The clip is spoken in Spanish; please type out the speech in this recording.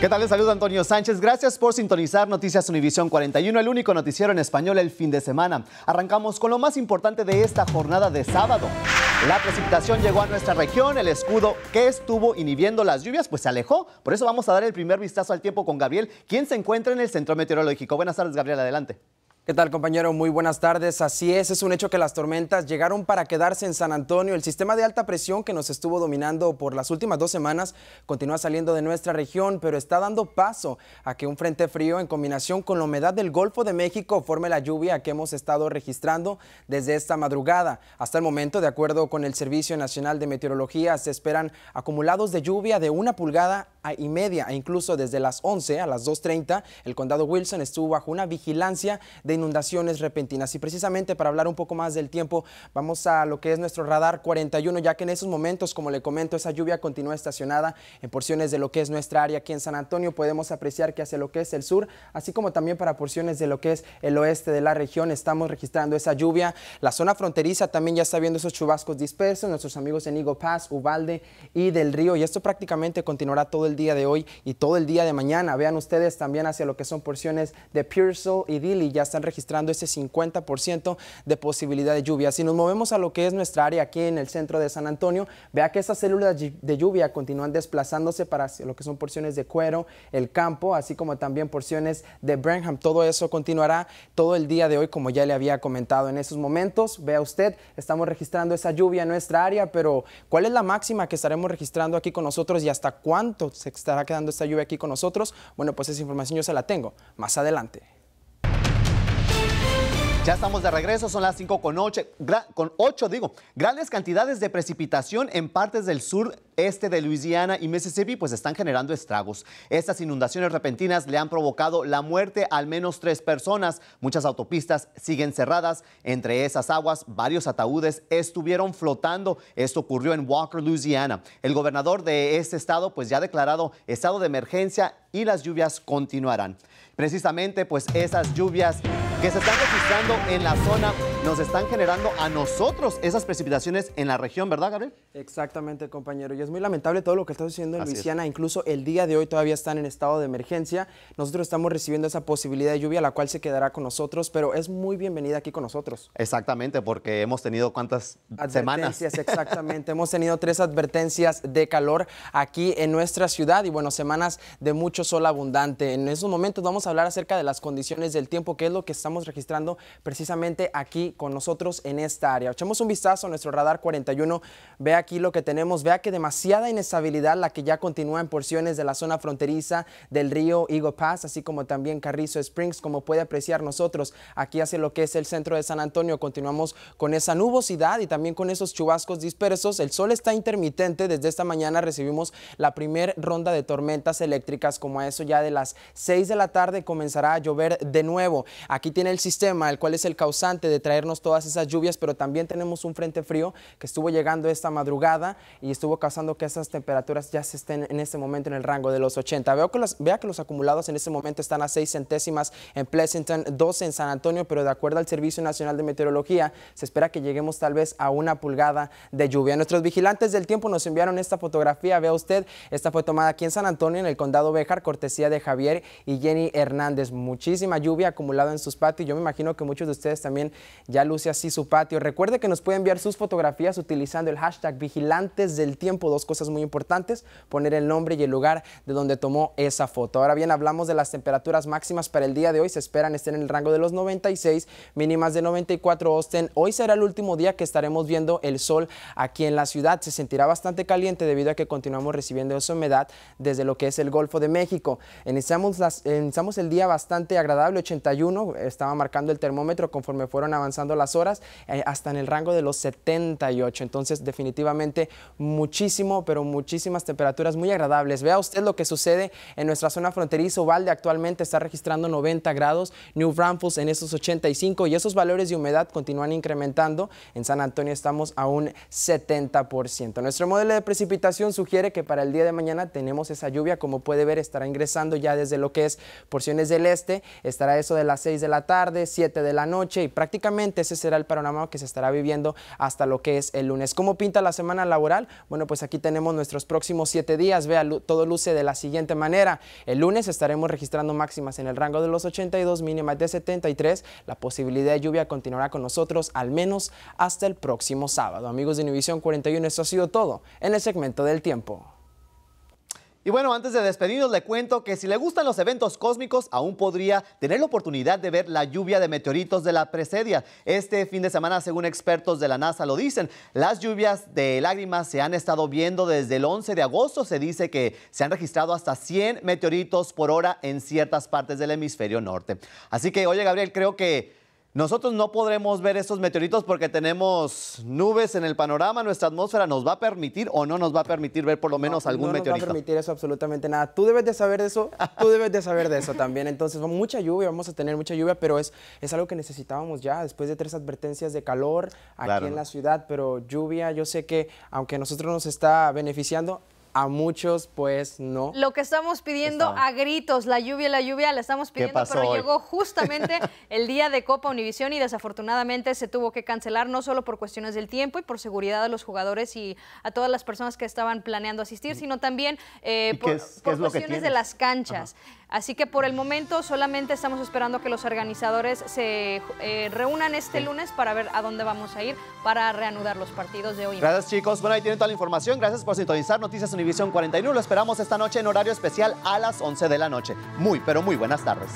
¿Qué tal? Les saluda Antonio Sánchez. Gracias por sintonizar Noticias Univisión 41, el único noticiero en español el fin de semana. Arrancamos con lo más importante de esta jornada de sábado. La precipitación llegó a nuestra región, el escudo que estuvo inhibiendo las lluvias pues se alejó. Por eso vamos a dar el primer vistazo al tiempo con Gabriel, quien se encuentra en el Centro Meteorológico. Buenas tardes, Gabriel, adelante. ¿Qué tal compañero? Muy buenas tardes. Así es, es un hecho que las tormentas llegaron para quedarse en San Antonio. El sistema de alta presión que nos estuvo dominando por las últimas dos semanas continúa saliendo de nuestra región, pero está dando paso a que un frente frío en combinación con la humedad del Golfo de México forme la lluvia que hemos estado registrando desde esta madrugada. Hasta el momento, de acuerdo con el Servicio Nacional de Meteorología, se esperan acumulados de lluvia de una pulgada y media e incluso desde las 11 a las 2.30 el condado Wilson estuvo bajo una vigilancia de inundaciones repentinas. Y precisamente para hablar un poco más del tiempo, vamos a lo que es nuestro radar 41, ya que en esos momentos, como le comento, esa lluvia continúa estacionada en porciones de lo que es nuestra área aquí en San Antonio. Podemos apreciar que hacia lo que es el sur, así como también para porciones de lo que es el oeste de la región, estamos registrando esa lluvia. La zona fronteriza también ya está viendo esos chubascos dispersos, nuestros amigos en Eagle Pass, Ubalde y del Río. Y esto prácticamente continuará todo el día de hoy y todo el día de mañana. Vean ustedes también hacia lo que son porciones de Pearsall y Dili, ya están registrando ese 50% de posibilidad de lluvia. Si nos movemos a lo que es nuestra área aquí en el centro de San Antonio, vea que estas células de lluvia continúan desplazándose para lo que son porciones de cuero, el campo, así como también porciones de Brenham. Todo eso continuará todo el día de hoy, como ya le había comentado en esos momentos. Vea usted, estamos registrando esa lluvia en nuestra área, pero ¿cuál es la máxima que estaremos registrando aquí con nosotros y hasta cuánto se estará quedando esta lluvia aquí con nosotros? Bueno, pues esa información yo se la tengo más adelante. Ya estamos de regreso, son las 5 con 8, con 8 digo, grandes cantidades de precipitación en partes del sur este de Luisiana y Mississippi pues están generando estragos. Estas inundaciones repentinas le han provocado la muerte a al menos tres personas. Muchas autopistas siguen cerradas. Entre esas aguas, varios ataúdes estuvieron flotando. Esto ocurrió en Walker, Luisiana. El gobernador de este estado pues ya ha declarado estado de emergencia y las lluvias continuarán. Precisamente pues esas lluvias que se están registrando en la zona nos están generando a nosotros esas precipitaciones en la región, ¿verdad, Gabriel? Exactamente, compañero. Y es muy lamentable todo lo que está sucediendo en Luisiana. Incluso el día de hoy todavía están en estado de emergencia. Nosotros estamos recibiendo esa posibilidad de lluvia, la cual se quedará con nosotros, pero es muy bienvenida aquí con nosotros. Exactamente, porque hemos tenido cuántas semanas. Exactamente, hemos tenido tres advertencias de calor aquí en nuestra ciudad y bueno, semanas de mucho sol abundante. En esos momentos vamos a hablar acerca de las condiciones del tiempo, que es lo que estamos registrando precisamente aquí con nosotros en esta área. Echemos un vistazo a nuestro radar 41. ve aquí lo que tenemos. Vea que demasiada inestabilidad la que ya continúa en porciones de la zona fronteriza del río Eagle Pass, así como también Carrizo Springs, como puede apreciar nosotros aquí hacia lo que es el centro de San Antonio. Continuamos con esa nubosidad y también con esos chubascos dispersos. El sol está intermitente. Desde esta mañana recibimos la primera ronda de tormentas eléctricas. Como a eso ya de las 6 de la tarde comenzará a llover de nuevo. Aquí tiene el sistema, el cual es el causante de traer todas esas lluvias, pero también tenemos un frente frío que estuvo llegando esta madrugada y estuvo causando que esas temperaturas ya se estén en este momento en el rango de los 80. Veo que los, vea que los acumulados en este momento están a 6 centésimas en Pleasanton, 12 en San Antonio, pero de acuerdo al Servicio Nacional de Meteorología, se espera que lleguemos tal vez a una pulgada de lluvia. Nuestros vigilantes del tiempo nos enviaron esta fotografía, vea usted, esta fue tomada aquí en San Antonio, en el condado Béjar cortesía de Javier y Jenny Hernández. Muchísima lluvia acumulada en sus patios. Yo me imagino que muchos de ustedes también ya luce así su patio. Recuerde que nos puede enviar sus fotografías utilizando el hashtag Vigilantes del Tiempo. Dos cosas muy importantes, poner el nombre y el lugar de donde tomó esa foto. Ahora bien, hablamos de las temperaturas máximas para el día de hoy. Se esperan estén en el rango de los 96, mínimas de 94 osten, Hoy será el último día que estaremos viendo el sol aquí en la ciudad. Se sentirá bastante caliente debido a que continuamos recibiendo esa humedad desde lo que es el Golfo de México. Iniciamos, iniciamos el día bastante agradable, 81. Estaba marcando el termómetro conforme fueron avanzando las horas, eh, hasta en el rango de los 78. Entonces, definitivamente muchísimo, pero muchísimas temperaturas muy agradables. Vea usted lo que sucede en nuestra zona fronteriza. Valde actualmente está registrando 90 grados, New Braunfels en esos 85 y esos valores de humedad continúan incrementando. En San Antonio estamos a un 70%. Nuestro modelo de precipitación sugiere que para el día de mañana tenemos esa lluvia, como puede ver, estará ingresando ya desde lo que es porciones del este, estará eso de las 6 de la tarde, 7 de la noche y prácticamente ese será el panorama que se estará viviendo hasta lo que es el lunes. ¿Cómo pinta la semana laboral? Bueno, pues aquí tenemos nuestros próximos siete días. Vea, todo luce de la siguiente manera. El lunes estaremos registrando máximas en el rango de los 82, mínimas de 73. La posibilidad de lluvia continuará con nosotros al menos hasta el próximo sábado. Amigos de Univisión 41, esto ha sido todo en el segmento del tiempo. Y bueno, antes de despedirnos, le cuento que si le gustan los eventos cósmicos, aún podría tener la oportunidad de ver la lluvia de meteoritos de la Presedia. Este fin de semana, según expertos de la NASA lo dicen, las lluvias de lágrimas se han estado viendo desde el 11 de agosto. Se dice que se han registrado hasta 100 meteoritos por hora en ciertas partes del hemisferio norte. Así que, oye, Gabriel, creo que nosotros no podremos ver estos meteoritos porque tenemos nubes en el panorama. Nuestra atmósfera nos va a permitir o no nos va a permitir ver por lo menos algún meteorito. No nos va a permitir eso absolutamente nada. Tú debes de saber de eso, tú debes de saber de eso también. Entonces, mucha lluvia, vamos a tener mucha lluvia, pero es, es algo que necesitábamos ya después de tres advertencias de calor aquí en la ciudad. Pero lluvia, yo sé que aunque a nosotros nos está beneficiando, a muchos, pues no. Lo que estamos pidiendo a gritos, la lluvia, la lluvia, la estamos pidiendo, pero llegó justamente el día de Copa Univisión y desafortunadamente se tuvo que cancelar, no solo por cuestiones del tiempo y por seguridad de los jugadores y a todas las personas que estaban planeando asistir, mm. sino también eh, por, cuestiones de las canchas. Así que por el momento solamente estamos esperando que los organizadores se eh, reúnan este lunes para ver a dónde vamos a ir para reanudar los partidos de hoy. Gracias chicos. Bueno, ahí tienen toda la información. Gracias por sintonizar Noticias Univisión 41. Lo esperamos esta noche en horario especial a las 11 de la noche. Muy, pero muy buenas tardes.